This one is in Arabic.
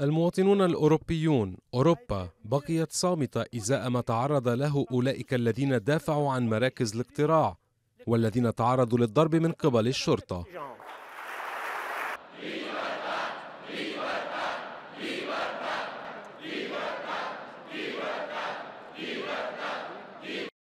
المواطنون الأوروبيون أوروبا بقيت صامتة إزاء ما تعرض له أولئك الذين دافعوا عن مراكز الاقتراع والذين تعرضوا للضرب من قبل الشرطة